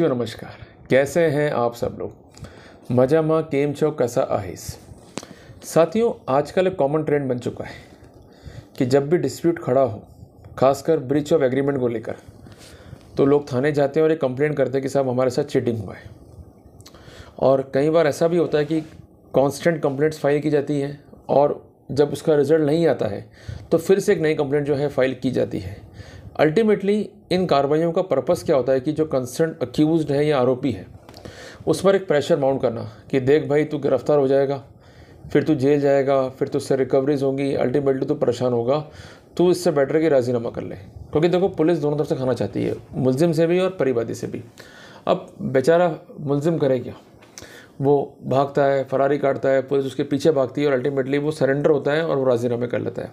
ત્યો नमस्कार कैसे हैं आप सब लोग मजा माँ केम छो कसा आहिस साथियों आजकल एक कॉमन ट्रेंड बन चुका है कि जब भी डिस्प्यूट खड़ा हो खासकर ब्रिच ऑफ एग्रीमेंट को लेकर तो लोग थाने जाते हैं और ये कंप्लेंट करते हैं कि साहब हमारे साथ चीटिंग हुआ है और कई बार ऐसा भी होता है कि कॉन्स्टेंट कंप्लेंट्स फाइल की जाती हैं और जब उसका रिज़ल्ट नहीं आता है तो फिर से एक नई कंप्लेंट जो है फाइल की जाती है अल्टीमेटली इन कार्रवाइयों का पर्पज़ क्या होता है कि जो कंसर्न अक्यूज है या आरोपी है उस पर एक प्रेशर माउंट करना कि देख भाई तू गिरफ्तार हो जाएगा फिर तू जेल जाएगा फिर तुझसे रिकवरीज होंगी अल्टीमेटली तू परेशान होगा तू इससे बेटर कि राजीनामा कर ले क्योंकि देखो पुलिस दोनों तरफ से खाना चाहती है मुलजिम से भी और परिवादी से भी अब बेचारा मुलजिम करे क्या वो भागता है फरारी काटता है पुलिस उसके पीछे भागती है और अल्टीमेटली वो सरेंडर होता है और वो राजीनामे कर लेता है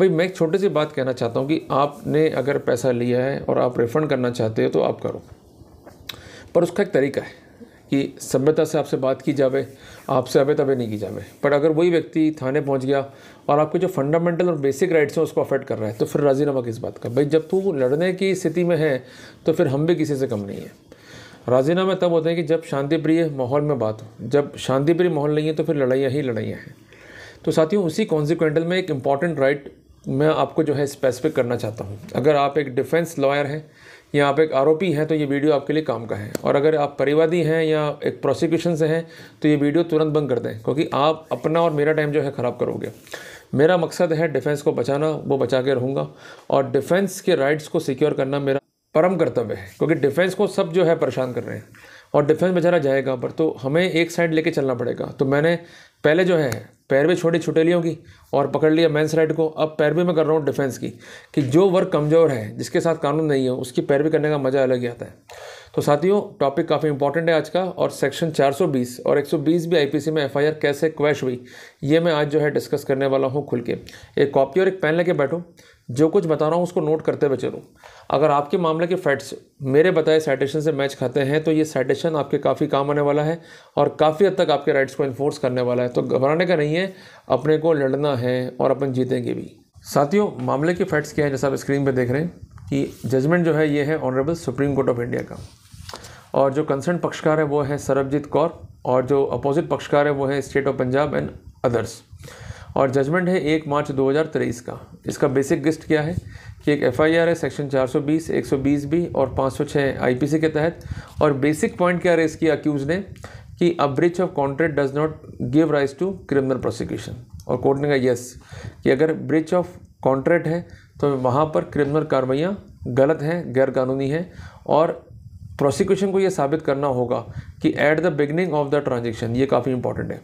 भाई मैं एक छोटी सी बात कहना चाहता हूँ कि आपने अगर पैसा लिया है और आप रिफ़ंड करना चाहते हो तो आप करो पर उसका एक तरीका है कि सभ्यता से आपसे बात की जावे आपसे अभी तबे नहीं की जावे पर अगर वही व्यक्ति थाने पहुंच गया और आपके जो फंडामेंटल और बेसिक राइट्स हैं उसको अफेक्ट कर रहा है तो फिर राजीनामा किस बात का भाई जब तू लड़ने की स्थिति में है तो फिर हम भी किसी से कम नहीं है राजीनामे तब होते हैं कि जब शांतिप्रिय माहौल में बात हो जब शांतिप्रिय माहौल नहीं है तो फिर लड़ाइयाँ ही लड़ाइयाँ हैं तो साथियों उसी कॉन्सिक्वेंटल में एक इंपॉर्टेंट राइट मैं आपको जो है स्पेसिफिक करना चाहता हूँ अगर आप एक डिफेंस लॉयर हैं या आप एक आरोपी हैं तो ये वीडियो आपके लिए काम का है और अगर आप परिवादी हैं या एक प्रोसिक्यूशन से हैं तो ये वीडियो तुरंत बंद कर दें क्योंकि आप अपना और मेरा टाइम जो है ख़राब करोगे मेरा मकसद है डिफेंस को बचाना वो बचा के रहूँगा और डिफेंस के राइट्स को सिक्योर करना मेरा परम कर्तव्य है क्योंकि डिफेंस को सब जो है परेशान कर रहे हैं और डिफेंस बेचारा जाएगा पर तो हमें एक साइड लेके चलना पड़ेगा तो मैंने पहले जो है पैर भी छोटी छुटेलियों की और पकड़ लिया मैंस राइट को अब पैरवी में कर रहा हूँ डिफेंस की कि जो वर्क कमज़ोर है जिसके साथ कानून नहीं है उसकी पैरवी करने का मज़ा अलग ही आता है तो साथियों टॉपिक काफ़ी इंपॉर्टेंट है आज का और सेक्शन 420 और 120 भी आईपीसी में एफआईआर कैसे क्वैश हुई ये मैं आज जो है डिस्कस करने वाला हूँ खुल के एक कॉपी और एक पेन लेके बैठो जो कुछ बता रहा हूँ उसको नोट करते हुए चलो अगर आपके मामले के फैक्ट्स मेरे बताए साइटेशन से मैच खाते हैं तो ये साइटेशन आपके काफ़ी काम आने वाला है और काफ़ी हद तक आपके राइट्स को इन्फोर्स करने वाला है तो घबराने का नहीं है अपने को लड़ना है और अपन जीतेंगे भी साथियों मामले के फैक्ट्स क्या हैं जैसा आप स्क्रीन पर देख रहे हैं कि जजमेंट जो है ये है honourable supreme court of India का और जो कंसर्न पक्षकार है वो है सरबजीत कौर और जो अपोजिट पक्षकार है वो है state of Punjab and others और जजमेंट है एक मार्च 2023 का इसका बेसिक गिस्ट क्या है कि एक एफआईआर है सेक्शन 420, 120 बी और 506 आईपीसी के तहत और बेसिक पॉइंट क्या है इसकी अक्यूज़ ने कि a breach of contract does not give rise to criminal prosecution और कोर्ट ने कहा यस कि अगर ब्रिच ऑफ कॉन्ट्रैक्ट है तो वहाँ पर क्रिमिनल कार्रवाइयाँ गलत हैं गैरकानूनी हैं और प्रोसिक्यूशन को ये साबित करना होगा कि at the beginning of the transaction ये काफ़ी इंपॉर्टेंट है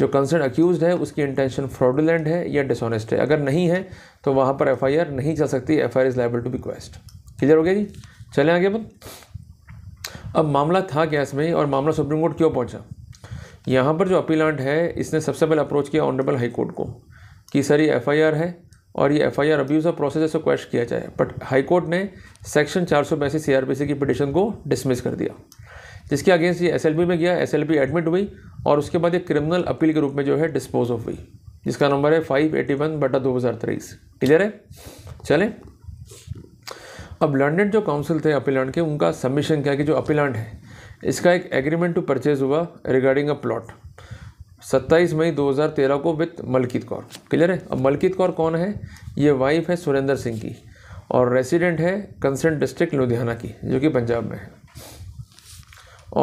जो कंसर्न अक्यूज है उसकी इंटेंशन फ्रॉडुलेंट है या डिसऑनेस्ट है अगर नहीं है तो वहाँ पर एफ नहीं चल सकती F is liable to request clear हो गया जी चलें आगे बन अब मामला था क्या इसमें और मामला सुप्रीम कोर्ट क्यों पहुँचा यहाँ पर जो अपीलांट है इसने सबसे पहले अप्रोच किया ऑनरेबल हाई कोर्ट को कि सर ये एफ है और ये F I R abuse of process से क्वेश्चन किया जाए बट हाईकोर्ट ने सेक्शन चार सौ बयासी सी आर पी सी की पिटिशन को डिसमिस कर दिया जिसके अगेंस्ट ये एस एल बी में गया एस एल बी एडमिट हुई और उसके बाद ये क्रिमिनल अपील के रूप में जो है डिस्पोज ऑफ हुई जिसका नंबर है फाइव एटी वन बटा दो हज़ार तेईस क्लियर है चलें अब लंडन जो काउंसिल थे अपीलांट के उनका सबमिशन क्या कि जो अपीलांट है इसका एक एग्रीमेंट टू परचेज हुआ रिगार्डिंग अ प्लॉट 27 मई 2013 को विथ मलकीत कौर क्लियर है अब मलकीत कौर कौन है ये वाइफ है सुरेंद्र सिंह की और रेसिडेंट है कंसर्न डिस्ट्रिक्ट लुधियाना की जो कि पंजाब में है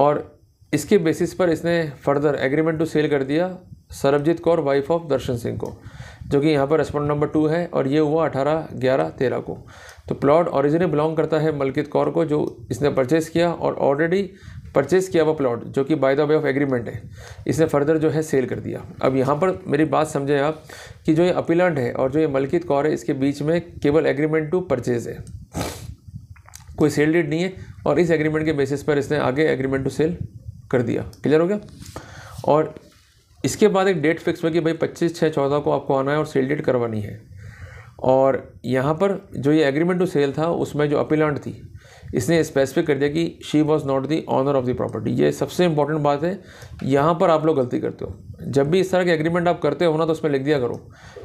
और इसके बेसिस पर इसने फर्दर एग्रीमेंट टू सेल कर दिया सरबजीत कौर वाइफ ऑफ दर्शन सिंह को जो कि यहाँ पर रेस्पॉन्ड नंबर टू है और ये हुआ अठारह ग्यारह तेरह को तो प्लॉट ऑरिजिन बिलोंग करता है मलकित कौर को जो इसने परचेज़ किया और ऑलरेडी परचेज़ किया हुआ प्लॉट जो कि by the way of agreement है इसने फर्दर जो है सेल कर दिया अब यहाँ पर मेरी बात समझें आप कि जो ये अपीलैंड है और जो ये मलकित कौर है इसके बीच में केवल एग्रीमेंट टू परचेज़ है कोई सेल डेट नहीं है और इस एग्रीमेंट के बेसिस पर इसने आगे एग्रीमेंट टू सेल कर दिया क्लियर हो गया और इसके बाद एक डेट फिक्स हुआ कि भाई पच्चीस छः चौदह को आपको आना है और सेल डेट करवानी है और यहाँ पर जो ये एग्रीमेंट टू सेल था उसमें जो अपीलांट थी इसने स्पेसिफिक कर दिया कि she was not the owner of the property ये सबसे इंपॉर्टेंट बात है यहाँ पर आप लोग गलती करते हो जब भी इस तरह के एग्रीमेंट आप करते हो ना तो उसमें लिख दिया करो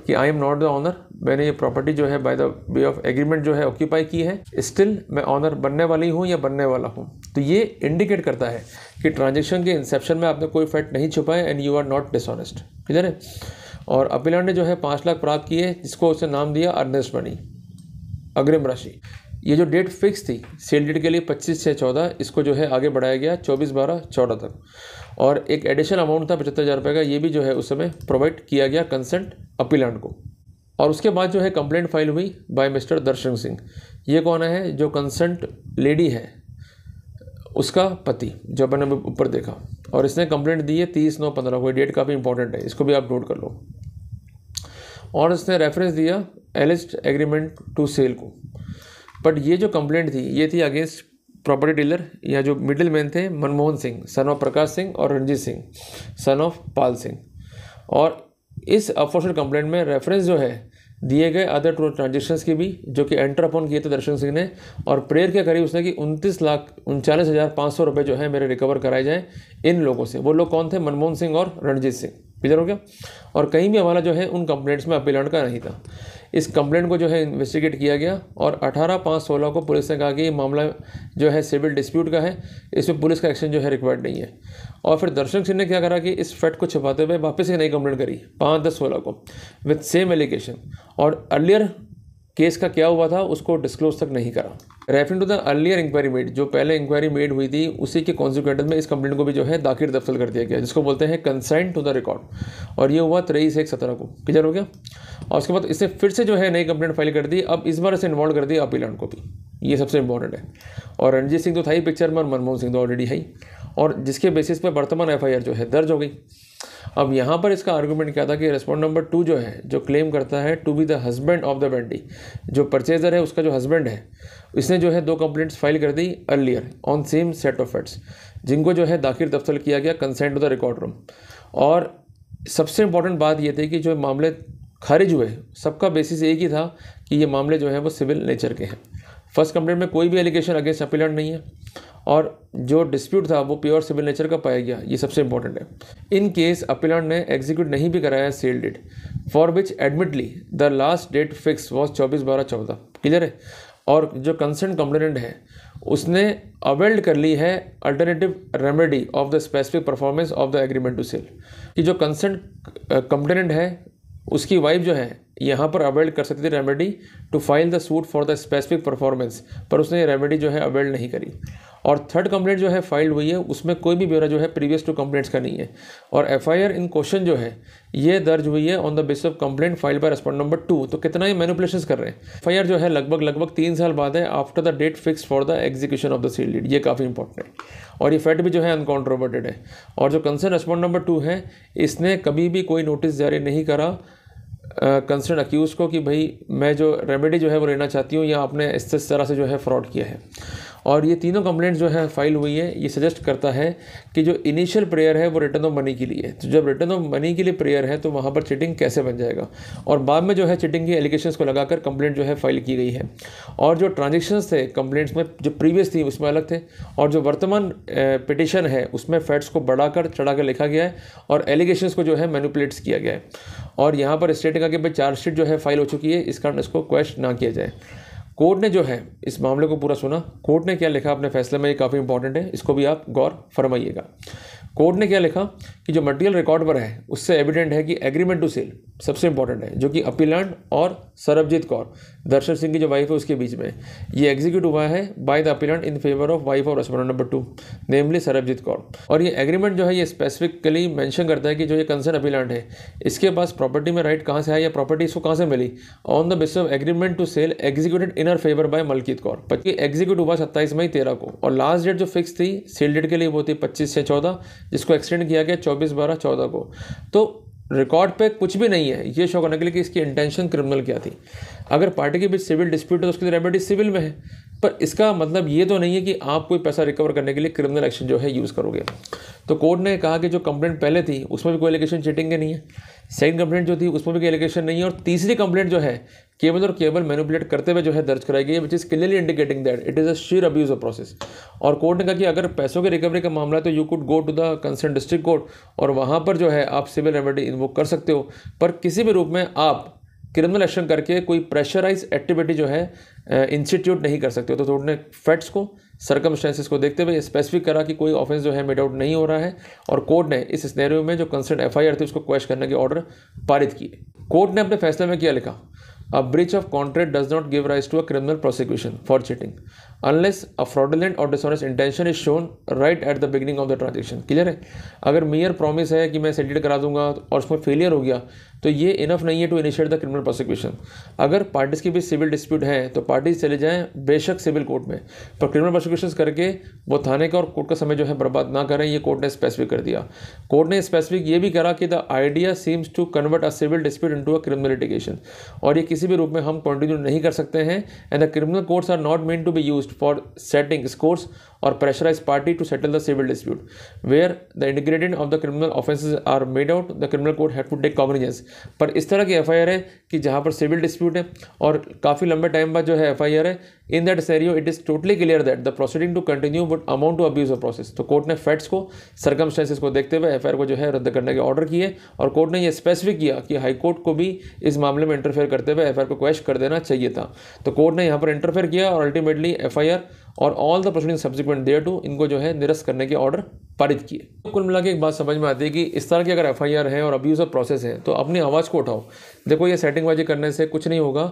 कि I am not the owner मैंने ये प्रॉपर्टी जो है by the way of agreement जो है ऑक्यूपाई की है स्टिल मैं ऑनर बनने वाली हूँ या बनने वाला हूँ तो ये इंडिकेट करता है कि ट्रांजेक्शन के इंसेप्शन में आपने कोई फैक्ट नहीं छुपाया and you are not dishonest ठीक है और अपिलर ने जो है पाँच लाख प्राप्त किए जिसको उसने नाम दिया अर्नेस्ट मनी अग्रिम राशि ये जो डेट फिक्स थी सेल डेट के लिए पच्चीस छः चौदह इसको जो है आगे बढ़ाया गया चौबीस बारह चौदह तक और एक एडिशनल अमाउंट था पचहत्तर हज़ार रुपये का ये भी जो है उस समय प्रोवाइड किया गया कंसेंट अपीलांट को और उसके बाद जो है कंप्लेंट फाइल हुई बाय मिस्टर दर्शन सिंह ये कौन है जो कंसेंट लेडी है उसका पति जो मैंने ऊपर देखा और इसने कंप्लेंट दी है तीस नौ पंद्रह को डेट काफ़ी इंपॉर्टेंट है इसको भी आप नोट कर लो और इसने रेफरेंस दिया एलिस्ट एग्रीमेंट टू सेल को बट ये जो कंप्लेंट थी ये थी अगेंस्ट प्रॉपर्टी डीलर या जो मिडिल मैन थे मनमोहन सिंह सन ऑफ प्रकाश सिंह और रणजीत सिंह सन ऑफ पाल सिंह और इस अफोर्सेड कंप्लेंट में रेफरेंस जो है दिए गए अदर टू ट्रांजेक्शन्स की भी जो कि एंटर अपॉन किए थे दर्शन सिंह ने और प्रेयर के करीब उसने कि उनतीस लाख उनचालीस हज़ार पाँच सौ रुपये जो है मेरे रिकवर कराए जाएँ इन लोगों से वो लोग कौन थे मनमोहन सिंह और रणजीत सिंह क्लियर हो गया और कहीं भी हमारा जो है उन कंप्लेंट्स में अपील का नहीं था इस कंप्लेंट को जो है इन्वेस्टिगेट किया गया और अठारह पाँच सोलह को पुलिस ने कहा कि ये मामला जो है सिविल डिस्प्यूट का है इसमें पुलिस का एक्शन जो है रिक्वायर्ड नहीं है और फिर दर्शन सिंह ने क्या करा कि इस फैक्ट को छुपाते हुए वापस एक नई कंप्लेंट करी पाँच दस सोलह को विथ सेम एलिगेशन और अर्लियर केस का क्या हुआ था उसको डिस्क्लोज तक नहीं करा referring to the earlier inquiry made जो पहले इंक्वायरी मेड हुई थी उसी के कॉन्सिक्वेंट में इस कंप्लेंट को भी जो है दाखिल दफ्तर कर दिया गया जिसको बोलते हैं कंसेंट टू द रिकॉर्ड और ये हुआ तेईस एक सत्रह को क्लियर हो गया और उसके बाद इसने फिर से जो है नई कंप्लेंट फाइल कर दी अब इस बार इसे इन्वॉल्व कर दिया अपीलान को भी ये सबसे इंपॉर्टेंट है और रणजीत सिंह तो था ही पिक्चर में और मनमोहन सिंह तो ऑलरेडी है ही और जिसके बेसिस पर वर्तमान एफ जो है दर्ज हो गई अब यहाँ पर इसका आर्गूमेंट क्या था कि रेस्पॉन्ड नंबर टू जो है जो क्लेम करता है to be the husband of the vendee जो परचेजर है उसका जो हस्बैंड है इसने जो है दो कंप्लेंट्स फाइल कर दी earlier on same set of facts जिनको जो है दाखिल दफ्तर किया गया consent to the record room और सबसे इंपॉर्टेंट बात ये थी कि जो मामले खारिज हुए सबका बेसिस एक ही था कि ये मामले जो है वो सिविल नेचर के हैं फर्स्ट कंप्लेंट में कोई भी एलिगेशन अगेंस्ट अपीलेंट नहीं है और जो डिस्प्यूट था वो प्योर सिविल नेचर का पाया गया ये सबसे इंपॉर्टेंट है इन केस अपीलेंट ने एग्जीक्यूट नहीं भी कराया sale date for which admittedly the last date fix was चौबीस बारह चौदह क्लियर है और जो कंसर्न कंप्लेनेंट है उसने अवेल्ड कर ली है alternative remedy of the specific performance of the agreement to sale कि जो कंसर्न कंप्लेनेंट है उसकी वाइफ जो है यहाँ पर अवेल कर सकती थी remedy to file the suit for the specific performance पर उसने रेमेडी जो है अवेल नहीं करी और थर्ड कंप्लेंट जो है फाइल हुई है उसमें कोई भी ब्यौरा जो है प्रीवियस टू कंप्लेंट्स का नहीं है और एफ इन क्वेश्चन जो है ये दर्ज हुई है on the basis of complaint file by respondent number two तो कितना ही मैनुपलेशन कर रहे हैं एफ जो है लगभग लगभग तीन साल बाद है after the date fix for the execution of the sale deed ये काफ़ी इंपॉर्टेंट है और ये फैक्ट भी जो है अनकॉन्ट्रोवर्टेड है और जो कंसर्न रेस्पॉन्ड नंबर टू है इसने कभी भी कोई नोटिस जारी नहीं करा कंसर्न uh, अक्यूज़ को कि भाई मैं जो रेमेडी जो है वो लेना चाहती हूँ या आपने इस तरह से जो है फ्रॉड किया है और ये तीनों कंप्लेंट्स जो है फाइल हुई है ये सजेस्ट करता है कि जो इनिशियल प्रेयर है वो रिटर्न ऑफ मनी के लिए तो जब रिटर्न ऑफ मनी के लिए प्रेयर है तो वहाँ पर चिटिंग कैसे बन जाएगा और बाद में जो है चिटिंग की एलिगेशन को लगाकर कंप्लेंट जो है फाइल की गई है और जो ट्रांजेक्शन थे कंप्लेंट्स में जो प्रीवियस थी उसमें अलग थे और जो वर्तमान पिटिशन है उसमें फैट्स को बढ़ाकर चढ़ाकर लिखा गया है और एलिगेशन को जो है मैनुपलेट्स किया गया है और यहाँ पर स्टेट का कि भाई चार्जशीट जो है फाइल हो चुकी है इस कारण इसको क्वेश्चन ना किया जाए कोर्ट ने जो है इस मामले को पूरा सुना कोर्ट ने क्या लिखा अपने फैसले में ये काफ़ी इंपॉर्टेंट है इसको भी आप गौर फरमाइएगा कोर्ट ने क्या लिखा कि जो मटेरियल रिकॉर्ड पर है उससे एविडेंट है कि एग्रीमेंट टू सेल सबसे इंपॉर्टेंट है जो कि अपीलैंड और सरबजीत कौर दर्शन सिंह की जो वाइफ है उसके बीच में ये एग्जीक्यूट हुआ है by the appellant in favour of wife of respondent number two namely Sarabjit Kaur और ये एग्रीमेंट जो है ये स्पेसिफिकली मैंशन करता है कि जो ये कंसर्न अपीलैंड है इसके पास प्रॉपर्टी में राइट कहाँ से आया या प्रॉपर्टी इसको कहाँ से मिली on the basis of agreement to sale executed in favour by Malkit Kaur पच्चीस एग्जीक्यूट हुआ सत्ताईस मई तेरह को और लास्ट डेट जो फिक्स थी सेल डेट के लिए वो थी पच्चीस से चौदह जिसको एक्सटेंड किया गया चौबीस बारह चौदह को तो रिकॉर्ड पे कुछ भी नहीं है ये शो करने के लिए कि इसकी इंटेंशन क्रिमिनल क्या थी अगर पार्टी के बीच सिविल डिस्प्यूट है तो उसकी रेमेडी सिविल में है पर इसका मतलब ये तो नहीं है कि आप कोई पैसा रिकवर करने के लिए क्रिमिनल एक्शन जो है यूज़ करोगे तो कोर्ट ने कहा कि जो कंप्लेंट पहले थी उसमें भी कोई एलिगेशन चिटिंग के नहीं है सेकंड कंप्लेंट जो थी उसमें भी कोई एलिगेशन नहीं है और तीसरी कंप्लेंट जो है केबल और केबल मैनुपुलेट करते हुए जो है दर्ज कराई गई है which is clearly indicating that it is a sheer abuse of process और कोर्ट ने कहा कि अगर पैसों के रिकवरी का मामला है तो you could go to the concern district court और वहाँ पर जो है आप सिविल रेमेडी इन्वोक कर सकते हो पर किसी भी रूप में आप क्रिमिनल एक्शन करके कोई प्रेशराइज एक्टिविटी जो है इंस्टीट्यूट नहीं कर सकते तो उन्होंने फैक्ट्स को सर्कमस्टेंसेस को देखते हुए स्पेसिफिक करा कि कोई ऑफेंस जो है मेड आउट नहीं हो रहा है और कोर्ट ने इस स्नैरियो में जो कंसर्न एफ थी उसको क्वेश्चन करने के ऑर्डर पारित किए कोर्ट ने अपने फैसले में क्या लिखा a breach of contract does not give rise to a criminal prosecution for cheating unless a fraudulent और dishonest intention is shown right at the beginning of the transaction clear है अगर मेयर प्रॉमिस है कि मैं settle करा दूंगा और उसमें फेलियर हो गया तो ये इनफ नहीं है to initiate the criminal prosecution अगर पार्टीज के बीच सिविल डिस्प्यूट है तो पार्टीज चले जाएँ बेशक सिविल कोर्ट में पर क्रिमिनल प्रोसिक्यूशन करके वो थाने का और कोर्ट का समय जो है बर्बाद ना करें ये कोर्ट ने स्पेसिफिक कर दिया कोर्ट ने स्पेसिफिक ये भी करा कि the idea seems to convert a civil dispute into a criminal litigation और ये किसी भी रूप में हम कंटिन्यू नहीं कर सकते हैं and the criminal courts are not mean to be use for setting scores और pressurise party to settle the civil dispute where the integrated of the criminal offences are made out the criminal court have to take cognizance पर इस तरह की F है कि जहाँ पर civil dispute है और काफ़ी लंबे टाइम बाद जो है एफ है in that scenario it is totally clear that the proceeding to continue but amount to abuse of process तो कोर्ट ने फैक्ट्स को सर्कमस्टेंसेस को देखते हुए एफ को जो है रद्द करने के ऑर्डर किए और कोर्ट ने यह स्पेसिफिक किया कि हाईकोर्ट को भी इस मामले में इंटरफेयर करते हुए एफ को क्वेश कर देना चाहिए था तो कोर्ट ने यहाँ पर इंटरफेयर किया और अल्टीमेटली एफ और all the proceeding subsequent thereto इनको जो है निरस्त करने के ऑर्डर पारित किए तो कुल मिला के एक बात समझ में आती है कि इस तरह की अगर एफ है और अब्यूज ऑफ प्रोसेस है तो अपनी आवाज़ को उठाओ देखो ये सेटिंग करने से कुछ नहीं होगा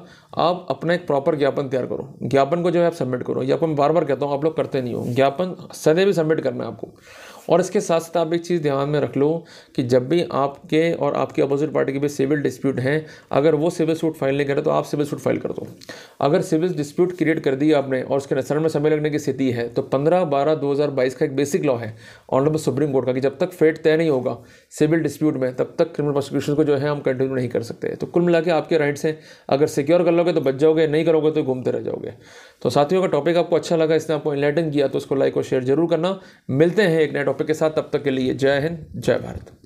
आप अपना एक प्रॉपर ज्ञापन तैयार करो ज्ञापन को जो है आप सबमिट करो ये आपको मैं बार बार कहता हूँ आप लोग करते नहीं हो ज्ञापन सदैव भी सबमिट करना है आपको और इसके साथ साथ आप एक चीज़ ध्यान में रख लो कि जब भी आपके और आपकी अपोजिट पार्टी के बीच सिविल डिस्प्यूट हैं अगर वो सिविल सूट फाइल नहीं करे तो आप सिविल सूट फाइल कर दो अगर सिविल डिस्प्यूट क्रिएट कर दी आपने और उसके नसरण में समय लगने की स्थिति है तो पंद्रह बारह दो का एक बेसिक लॉ है ऑनरेबल सुप्रीम कोर्ट का कि जब तक फेट तय नहीं होगा सिविल डिस्प्यूट में तब तक क्रिमिनल प्रोसिक्यूशन को जो है हम कंटिन्यू नहीं कर सकते तो कुल मिला के आपके राइट्स हैं अगर सिक्योर कर लोगे तो बच जाओगे नहीं करोगे तो घूमते रह जाओगे तो साथियों का टॉपिक आपको अच्छा लगा इसने आपको इनलाइटन किया तो उसको लाइक और शेयर जरूर करना मिलते हैं एक नए टॉपिक के साथ तब तक के लिए जय हिंद जय भारत